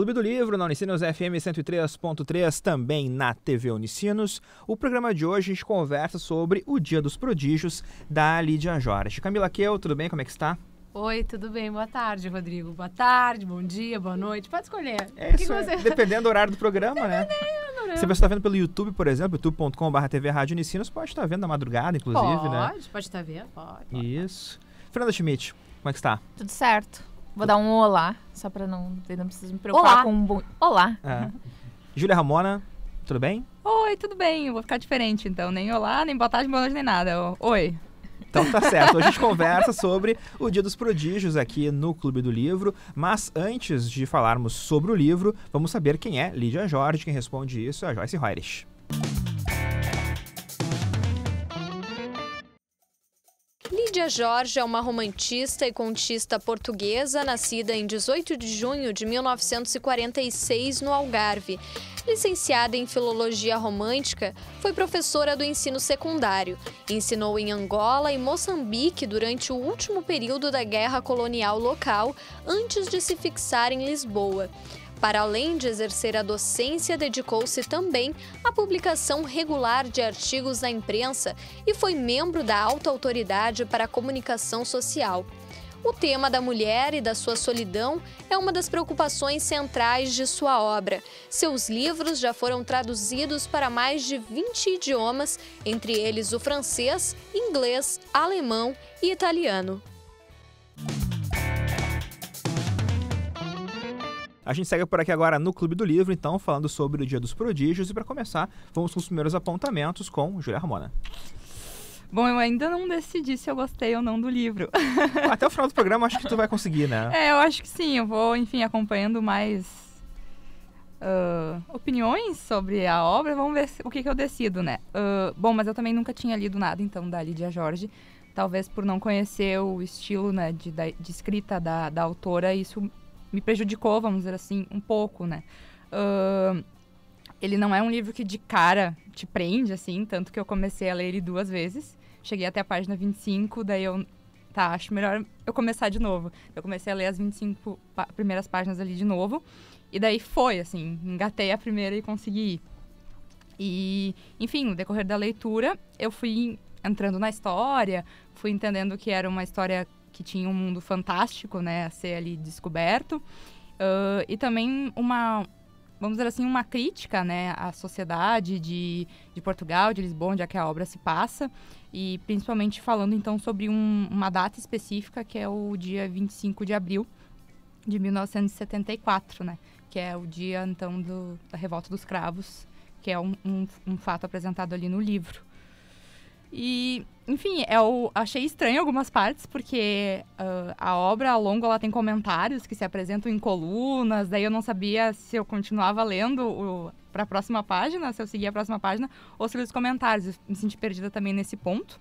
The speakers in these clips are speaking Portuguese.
Clube do Livro, na Unicinos FM 103.3, também na TV Unicinos. O programa de hoje a gente conversa sobre o Dia dos Prodígios da Lídia Jorge. Camila Keu, tudo bem? Como é que está? Oi, tudo bem? Boa tarde, Rodrigo. Boa tarde, bom dia, boa noite. Pode escolher. É isso, você... dependendo do horário do programa, né? Se né? você está vendo pelo YouTube, por exemplo, youtube.com.br TV Rádio Unicinos, pode estar tá vendo na madrugada, inclusive, pode, né? Pode, pode estar tá vendo, pode. Isso. Fernanda Schmidt, como é que está? Tudo certo. Vou dar um olá, só pra não, não me preocupar olá. com um bom... Olá. É. Júlia Ramona, tudo bem? Oi, tudo bem. Eu vou ficar diferente, então. Nem olá, nem boa tarde, boa noite, nem nada. Oi. Então tá certo. Hoje a gente conversa sobre o Dia dos Prodígios aqui no Clube do Livro. Mas antes de falarmos sobre o livro, vamos saber quem é Lídia Jorge. Quem responde isso é a Joyce Música Lídia Jorge é uma romantista e contista portuguesa, nascida em 18 de junho de 1946 no Algarve. Licenciada em Filologia Romântica, foi professora do ensino secundário. Ensinou em Angola e Moçambique durante o último período da Guerra Colonial local, antes de se fixar em Lisboa. Para além de exercer a docência, dedicou-se também à publicação regular de artigos na imprensa e foi membro da Alta Autoridade para a Comunicação Social. O tema da mulher e da sua solidão é uma das preocupações centrais de sua obra. Seus livros já foram traduzidos para mais de 20 idiomas, entre eles o francês, inglês, alemão e italiano. A gente segue por aqui agora no Clube do Livro, então, falando sobre o Dia dos Prodígios. E para começar, vamos com os primeiros apontamentos com Júlia Ramona. Bom, eu ainda não decidi se eu gostei ou não do livro. Até o final do programa acho que tu vai conseguir, né? É, eu acho que sim. Eu vou, enfim, acompanhando mais uh, opiniões sobre a obra. Vamos ver se, o que, que, eu decido, né? Uh, bom, mas eu também nunca tinha lido nada, então, da Lídia Jorge. Talvez por não conhecer o estilo né, de, de escrita da, da autora, isso me prejudicou, vamos dizer assim, um pouco, né? Uh, ele não é um livro que de cara te prende, assim, tanto que eu comecei a ler ele duas vezes. Cheguei até a página 25, daí eu. Tá, acho melhor eu começar de novo. Eu comecei a ler as 25 primeiras páginas ali de novo. E daí foi, assim, engatei a primeira e consegui ir. E, enfim, no decorrer da leitura, eu fui entrando na história, fui entendendo que era uma história que tinha um mundo fantástico, né, a ser ali descoberto, uh, e também uma, vamos dizer assim, uma crítica, né, à sociedade de, de Portugal, de Lisboa, onde é que a obra se passa, e principalmente falando, então, sobre um, uma data específica, que é o dia 25 de abril de 1974, né, que é o dia, então, do, da Revolta dos Cravos, que é um, um, um fato apresentado ali no livro. E, enfim, eu achei estranho algumas partes, porque uh, a obra, ao longo, ela tem comentários que se apresentam em colunas, daí eu não sabia se eu continuava lendo para a próxima página, se eu seguia a próxima página, ou se eu li os comentários. Eu me senti perdida também nesse ponto.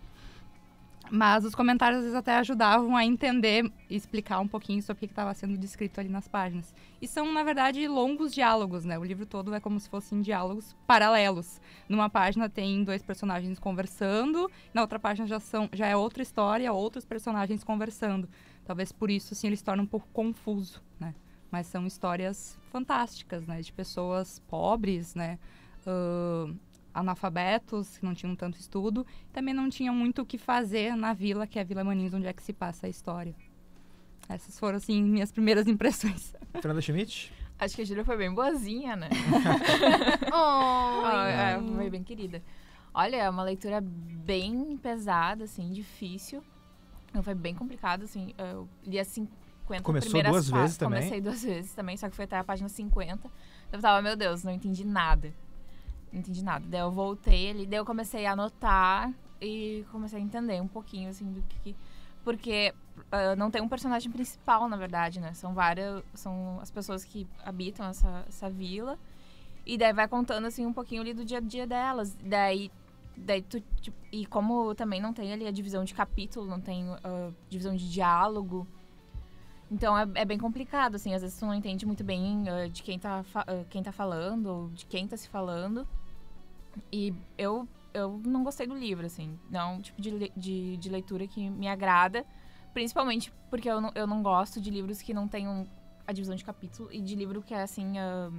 Mas os comentários às vezes até ajudavam a entender e explicar um pouquinho sobre o que estava sendo descrito ali nas páginas. E são, na verdade, longos diálogos, né? O livro todo é como se fossem diálogos paralelos. Numa página tem dois personagens conversando, na outra página já, são, já é outra história, outros personagens conversando. Talvez por isso, assim, ele se torna um pouco confuso, né? Mas são histórias fantásticas, né? De pessoas pobres, né? Uh analfabetos, que não tinham tanto estudo, também não tinham muito o que fazer na vila, que é a Vila Maniz, onde é que se passa a história. Essas foram, assim, minhas primeiras impressões. Fernanda Schmidt? Acho que a Júlia foi bem boazinha, né? oh, é, foi bem querida. Olha, é uma leitura bem pesada, assim, difícil. Não foi bem complicado, assim. Eu li as 50 Começou primeiras duas vezes também? Comecei duas vezes também, só que foi até a página 50. Eu tava, meu Deus, não entendi nada não entendi nada. Daí eu voltei ali, daí eu comecei a anotar e comecei a entender um pouquinho, assim, do que. Porque uh, não tem um personagem principal, na verdade, né? São várias. São as pessoas que habitam essa, essa vila. E daí vai contando, assim, um pouquinho ali do dia a dia delas. Daí. Daí tu, tipo, e como também não tem ali a divisão de capítulo, não tem uh, divisão de diálogo, então é, é, bem complicado, assim, às vezes tu não entende muito bem uh, de quem tá, uh, quem tá falando, ou de quem tá se falando. E eu, eu não gostei do livro, assim. Não é um tipo de, de, de leitura que me agrada, principalmente porque eu não, eu não gosto de livros que não tenham a divisão de capítulo e de livro que é, assim, uh,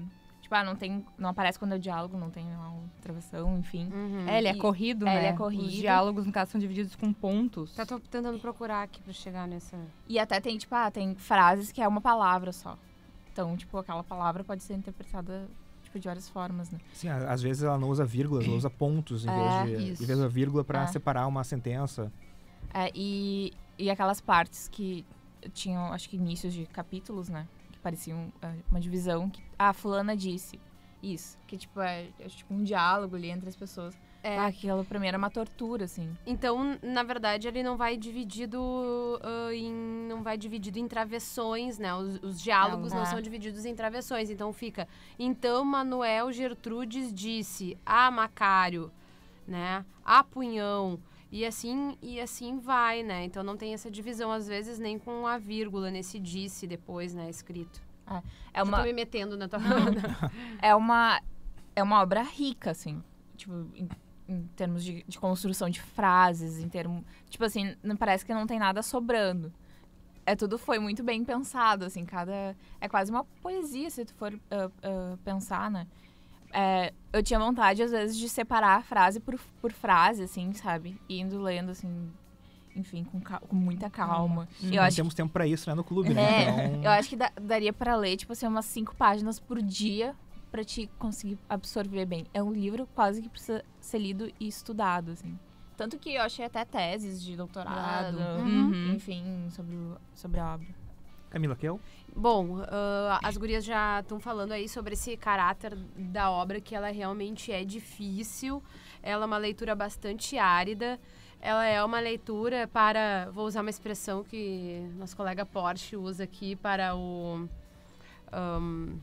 Tipo, ah, não tem. Não aparece quando é o diálogo, não tem uma travessão, enfim. Uhum. É, ele é e, corrido, é, né? Ele é corrido. Os diálogos, no caso, são divididos com pontos. Tá tô tentando procurar aqui pra chegar nessa. E até tem, tipo, ah, tem frases que é uma palavra só. Então, tipo, aquela palavra pode ser interpretada tipo, de várias formas, né? Sim, às vezes ela não usa vírgulas, ela usa pontos em é, vez de isso. em vez da vírgula para é. separar uma sentença. É, e, e aquelas partes que tinham, acho que inícios de capítulos, né? parecia um, ah, uma divisão que a ah, fulana disse isso, que tipo é, é tipo um diálogo ali entre as pessoas. É. Ah, aquilo pra mim era uma tortura, assim. Então, na verdade, ele não vai dividido uh, em. não vai dividido em travessões, né? Os, os diálogos não, não são divididos em travessões. Então fica. Então Manuel Gertrudes disse a ah, Macário, né? A Punhão. E assim, e assim vai, né? Então não tem essa divisão, às vezes, nem com a vírgula nesse disse depois, né, escrito. É, é tipo, uma... Tô me metendo na tua É uma é uma obra rica, assim, tipo, em, em termos de, de, construção de frases, em termos, tipo assim, não parece que não tem nada sobrando. É tudo foi muito bem pensado, assim, cada é quase uma poesia se tu for uh, uh, pensar, né? É, eu tinha vontade, às vezes, de separar a frase por, por frase, assim, sabe? E indo lendo, assim, enfim, com, cal com muita calma. Hum, eu acho temos que... tempo para isso, né, no clube, né? é, né? Então... Eu acho que da daria para ler, tipo assim, umas cinco páginas por dia para te conseguir absorver bem. É um livro quase que precisa ser lido e estudado, assim. Tanto que eu achei até teses de doutorado, uhum. enfim, sobre, o, sobre a obra. Camila o Bom, uh, as gurias já estão falando aí sobre esse caráter da obra, que ela realmente é difícil, ela é uma leitura bastante árida, ela é uma leitura para, vou usar uma expressão que nosso colega Porsche usa aqui para o... Um,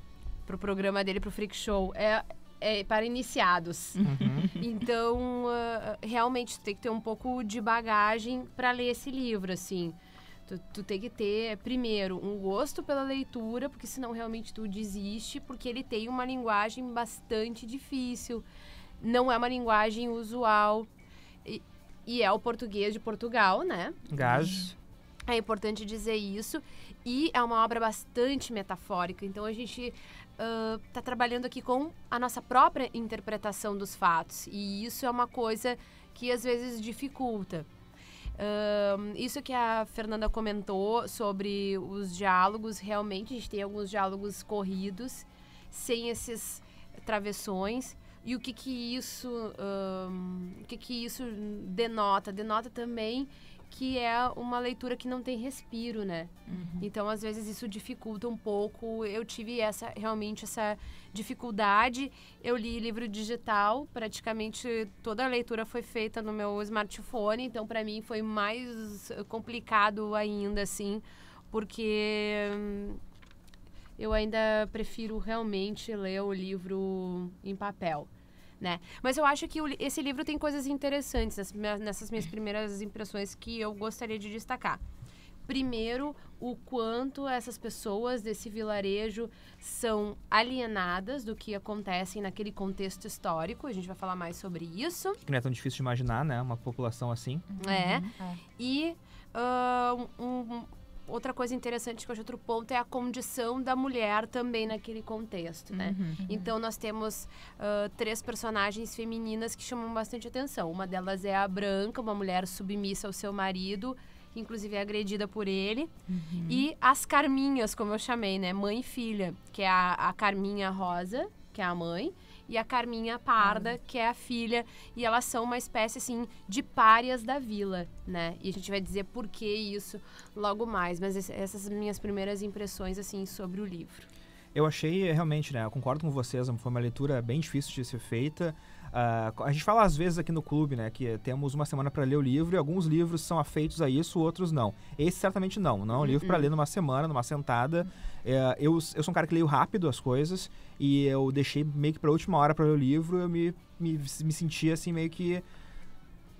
para o programa dele, para o Freak Show. É, é, para iniciados. Uhum. Então, uh, realmente, tem que ter um pouco de bagagem para ler esse livro, assim. Tu, tu tem que ter, primeiro, um gosto pela leitura, porque senão realmente tu desiste, porque ele tem uma linguagem bastante difícil, não é uma linguagem usual. E, e é o português de Portugal, né? Gás. É importante dizer isso. E é uma obra bastante metafórica. Então a gente está uh, trabalhando aqui com a nossa própria interpretação dos fatos. E isso é uma coisa que às vezes dificulta. Um, isso que a Fernanda comentou sobre os diálogos, realmente a gente tem alguns diálogos corridos, sem esses travessões. E o que que isso, um, o que que isso denota? Denota também que é uma leitura que não tem respiro, né? Uhum. Então, às vezes, isso dificulta um pouco. Eu tive essa realmente essa dificuldade. Eu li livro digital, praticamente toda a leitura foi feita no meu smartphone, então para mim foi mais complicado ainda assim, porque hum, eu ainda prefiro realmente ler o livro em papel né? Mas eu acho que o, esse livro tem coisas interessantes nessas minhas, nessas minhas primeiras impressões que eu gostaria de destacar. Primeiro, o quanto essas pessoas desse vilarejo são alienadas do que acontece naquele contexto histórico. A gente vai falar mais sobre isso. Que não é tão difícil de imaginar, né? Uma população assim. É. Uhum. É. E uh, um, outra coisa interessante que eu acho outro ponto é a condição da mulher também naquele contexto, né? Uhum. uhum. Então nós temos uh, três personagens femininas que chamam bastante atenção. Uma delas é a Branca, uma mulher submissa ao seu marido, que inclusive é agredida por ele. Uhum. E as Carminhas, como eu chamei, né? Mãe e filha, que é a, a Carminha Rosa, que é a mãe, e a Carminha Parda, uhum. que é a filha, e elas são uma espécie assim de párias da vila, né? E a gente vai dizer por que isso logo mais, mas essas minhas primeiras impressões assim sobre o livro. Eu achei realmente, né? Eu concordo com vocês, foi uma leitura bem difícil de ser feita. Uh, a gente fala às vezes aqui no clube, né, que temos uma semana para ler o livro e alguns livros são afeitos a isso, outros não. Esse certamente não, não é um livro para uhum. ler numa semana, numa sentada. Uh, eu, eu sou um cara que leio rápido as coisas e eu deixei meio que para última hora para ler o livro, eu me, me, me senti assim meio que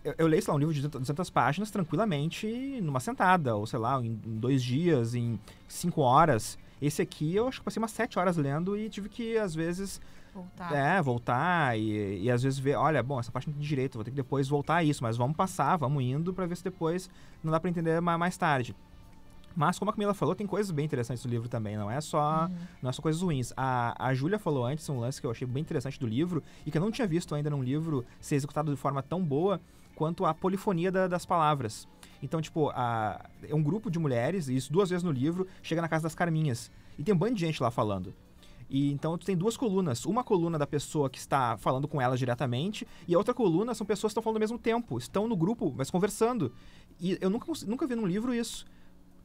eu, eu leio, sei lá, um livro de 200 páginas tranquilamente numa sentada, ou sei lá, em, em dois dias, em cinco horas. Esse aqui eu acho que passei umas sete horas lendo e tive que, às vezes. Voltar. É, voltar e, e às vezes ver, olha, bom, essa parte não tem é direito, vou ter que depois voltar a isso, mas vamos passar, vamos indo para ver se depois não dá para entender mais, mais tarde. Mas, como a Camila falou, tem coisas bem interessantes do livro também. Não é só, uhum. não é só coisas ruins. A, a Júlia falou antes um lance que eu achei bem interessante do livro e que eu não tinha visto ainda num livro ser executado de forma tão boa quanto a polifonia da, das palavras. Então, tipo, a, é um grupo de mulheres, isso duas vezes no livro, chega na casa das Carminhas. E tem um bando de gente lá falando. E então tu tem duas colunas. Uma coluna da pessoa que está falando com elas diretamente, e a outra coluna são pessoas que estão falando ao mesmo tempo, estão no grupo, mas conversando. E eu nunca, nunca vi num livro isso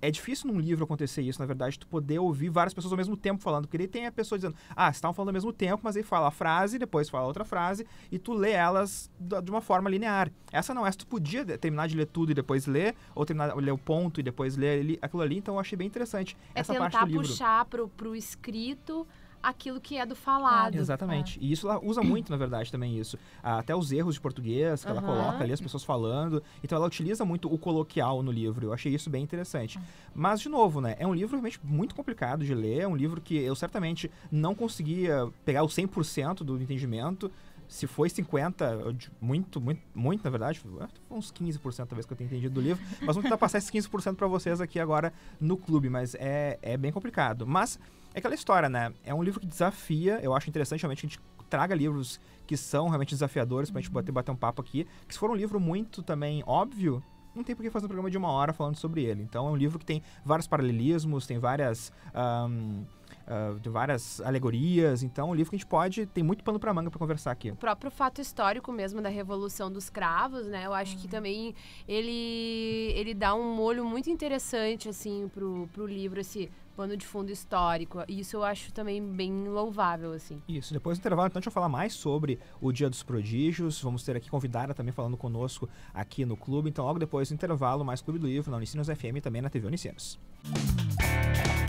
é difícil num livro acontecer isso, na verdade, tu poder ouvir várias pessoas ao mesmo tempo falando, porque ele tem a pessoa dizendo, ah, estavam falando ao mesmo tempo, mas ele fala a frase, depois fala outra frase, e tu lê elas de uma forma linear. Essa não, é, essa tu podia terminar de ler tudo e depois ler, ou terminar de ler o ponto e depois ler aquilo ali, então eu achei bem interessante é essa parte do livro. É tentar puxar pro, pro escrito aquilo que é do falado. Exatamente. E isso ela usa muito, na verdade, também isso. Ah, até os erros de português que uhum. ela coloca ali, as pessoas falando. Então ela utiliza muito o coloquial no livro. Eu achei isso bem interessante. Ah. Mas, de novo, né? É um livro realmente muito complicado de ler. É um livro que eu certamente não conseguia pegar o 100% do entendimento se foi 50, muito, muito, muito, na verdade, ah, uns 15% talvez que eu tenha entendido do livro, mas vamos tentar passar esses 15% para vocês aqui agora no clube, mas é, é bem complicado. Mas é aquela história, né? É um livro que desafia, eu acho interessante realmente que a gente traga livros que são realmente desafiadores pra gente uhum. bater, bater um papo aqui. Que se for um livro muito também óbvio, não tem por que fazer um programa de uma hora falando sobre ele. Então é um livro que tem vários paralelismos, tem várias. Um, uh, ah, tem várias alegorias, então é um livro que a gente pode, tem muito pano para manga para conversar aqui. O próprio fato histórico mesmo da Revolução dos Cravos, né? Eu acho uhum. que também ele ele dá um molho muito interessante assim pro, pro livro, esse pano de fundo histórico. e Isso eu acho também bem louvável, assim. Isso. Depois do intervalo, então, a gente vai falar mais sobre o Dia dos Prodígios. Vamos ter aqui convidada também falando conosco aqui no clube. Então, logo depois do intervalo, mais Clube do Livro na Unicinos FM e também na TV Unicinos. Música